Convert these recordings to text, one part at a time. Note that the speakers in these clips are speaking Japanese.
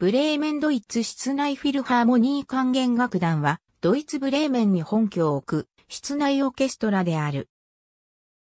ブレーメンドイツ室内フィルハーモニー管弦楽団は、ドイツブレーメンに本拠を置く、室内オーケストラである。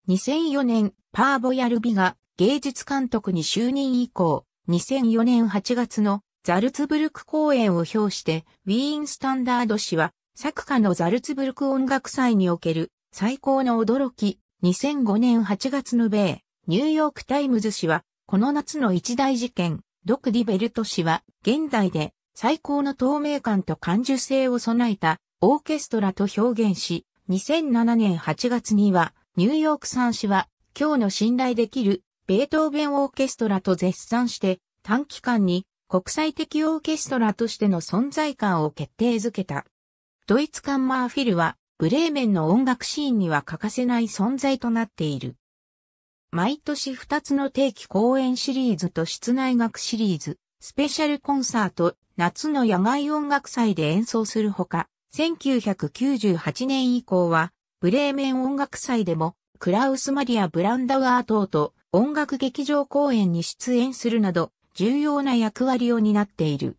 2004年、パーボ・ヤルビが芸術監督に就任以降、2004年8月のザルツブルク公演を表して、ウィーン・スタンダード氏は、作家のザルツブルク音楽祭における最高の驚き、2005年8月の米、ニューヨーク・タイムズ氏は、この夏の一大事件、ドク・ディベルト氏は、現代で最高の透明感と感受性を備えたオーケストラと表現し、2007年8月には、ニューヨーク産ん氏は、今日の信頼できるベートーベンオーケストラと絶賛して、短期間に国際的オーケストラとしての存在感を決定づけた。ドイツカンマーフィルは、ブレーメンの音楽シーンには欠かせない存在となっている。毎年2つの定期公演シリーズと室内楽シリーズ、スペシャルコンサート、夏の野外音楽祭で演奏するほか、1998年以降は、ブレーメン音楽祭でも、クラウス・マリア・ブランダワー等と音楽劇場公演に出演するなど、重要な役割を担っている。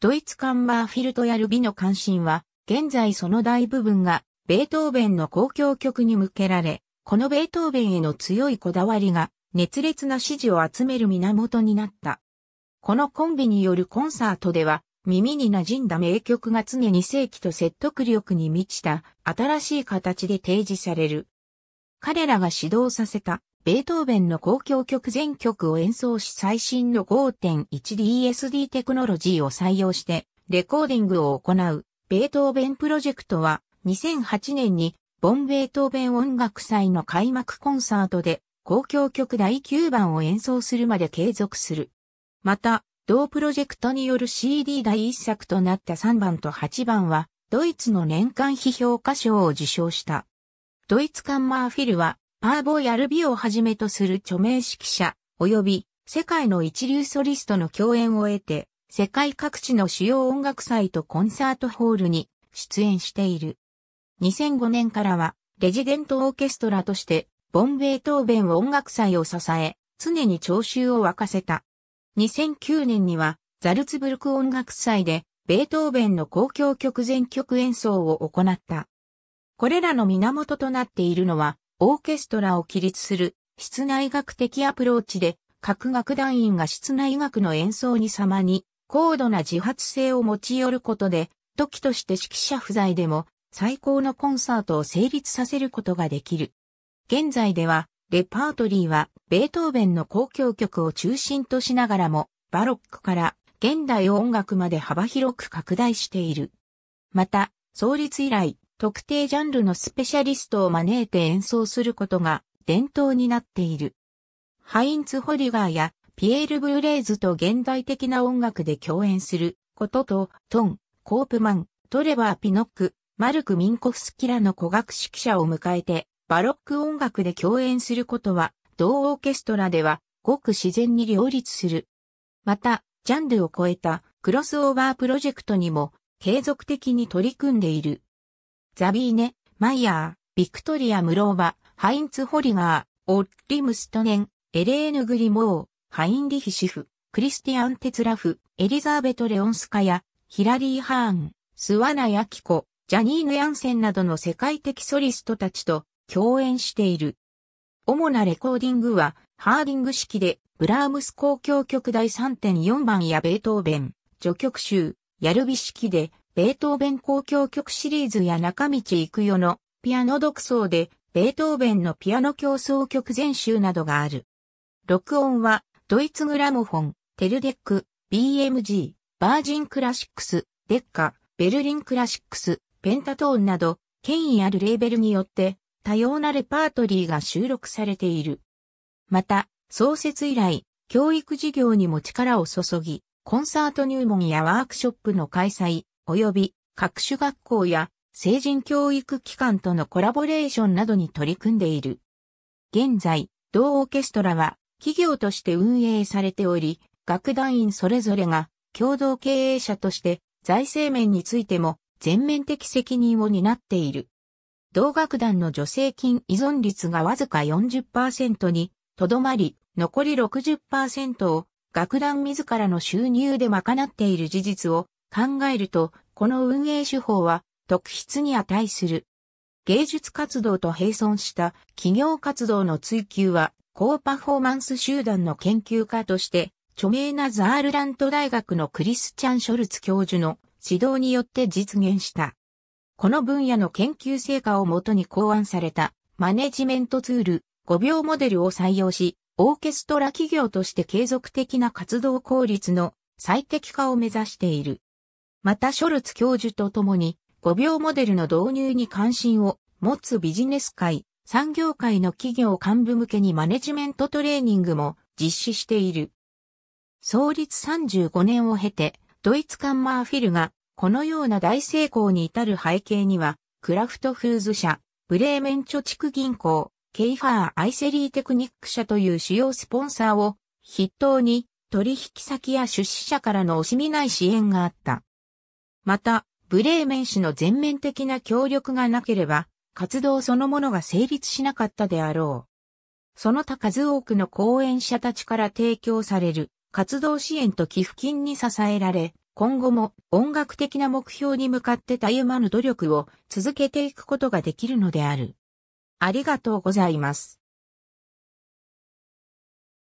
ドイツカンバーフィルトやルビの関心は、現在その大部分が、ベートーベンの交響曲に向けられ、このベートーベンへの強いこだわりが熱烈な支持を集める源になった。このコンビによるコンサートでは耳に馴染んだ名曲が常に正規と説得力に満ちた新しい形で提示される。彼らが指導させたベートーベンの公共曲全曲を演奏し最新の 5.1DSD テクノロジーを採用してレコーディングを行うベートーベンプロジェクトは2008年にボンベートーベン音楽祭の開幕コンサートで、公共曲第9番を演奏するまで継続する。また、同プロジェクトによる CD 第1作となった3番と8番は、ドイツの年間批評家賞を受賞した。ドイツカンマーフィルは、パーボ・やルビをはじめとする著名指揮者、及び世界の一流ソリストの共演を得て、世界各地の主要音楽祭とコンサートホールに出演している。2005年からは、レジデントオーケストラとして、ボンベートーベン音楽祭を支え、常に聴衆を沸かせた。2009年には、ザルツブルク音楽祭で、ベートーベンの公共曲全曲演奏を行った。これらの源となっているのは、オーケストラを起立する、室内学的アプローチで、各楽団員が室内楽の演奏に様に、高度な自発性を持ち寄ることで、時として指揮者不在でも、最高のコンサートを成立させることができる。現在では、レパートリーはベートーベンの交響曲を中心としながらも、バロックから現代音楽まで幅広く拡大している。また、創立以来、特定ジャンルのスペシャリストを招いて演奏することが伝統になっている。ハインツ・ホリガーやピエール・ブレーズと現代的な音楽で共演することと、トン、コープマン、トレバー・ピノック、マルク・ミンコフスキラの古学指揮者を迎えて、バロック音楽で共演することは、同オーケストラでは、ごく自然に両立する。また、ジャンルを超えたクロスオーバープロジェクトにも継続的に取り組んでいる。ザビーネ、マイヤー、ビクトリア・ムローバ、ハインツ・ホリガー、オッリムストネン、エレーヌ・グリモー、ハインリヒシフ、クリスティアン・テツラフ、エリザーベト・レオンスカヤ、ヒラリー・ハーン、スワナ・ヤキコ、ジャニーヌ・ヤンセンなどの世界的ソリストたちと共演している。主なレコーディングは、ハーディング式で、ブラームス交響曲第3.4番やベートーベン、序曲集、ヤルビ式で、ベートーベン交響曲シリーズや中道行くよのピアノ独奏で、ベートーベンのピアノ競争曲全集などがある。録音は、ドイツグラモフォン、テルデック、BMG、バージンクラシックス、デッカ、ベルリンクラシックス、ペンタトーンなど、権威あるレーベルによって、多様なレパートリーが収録されている。また、創設以来、教育事業にも力を注ぎ、コンサート入門やワークショップの開催、及び各種学校や成人教育機関とのコラボレーションなどに取り組んでいる。現在、同オーケストラは企業として運営されており、楽団員それぞれが共同経営者として財政面についても全面的責任を担っている。同楽団の助成金依存率がわずか40%にとどまり、残り60%を楽団自らの収入で賄っている事実を考えると、この運営手法は特筆に値する。芸術活動と並存した企業活動の追求は、高パフォーマンス集団の研究家として、著名なザールラント大学のクリスチャン・ショルツ教授の指導によって実現した。この分野の研究成果をもとに考案されたマネジメントツール5秒モデルを採用し、オーケストラ企業として継続的な活動効率の最適化を目指している。また、ショルツ教授と共に5秒モデルの導入に関心を持つビジネス界、産業界の企業幹部向けにマネジメントトレーニングも実施している。創立35年を経て、ドイツカンマーフィルがこのような大成功に至る背景には、クラフトフーズ社、ブレーメン貯蓄銀行、ケイファー・アイセリーテクニック社という主要スポンサーを筆頭に取引先や出資者からの惜しみない支援があった。また、ブレーメン氏の全面的な協力がなければ、活動そのものが成立しなかったであろう。その他数多くの講演者たちから提供される活動支援と寄付金に支えられ、今後も音楽的な目標に向かってたゆまぬ努力を続けていくことができるのである。ありがとうございます。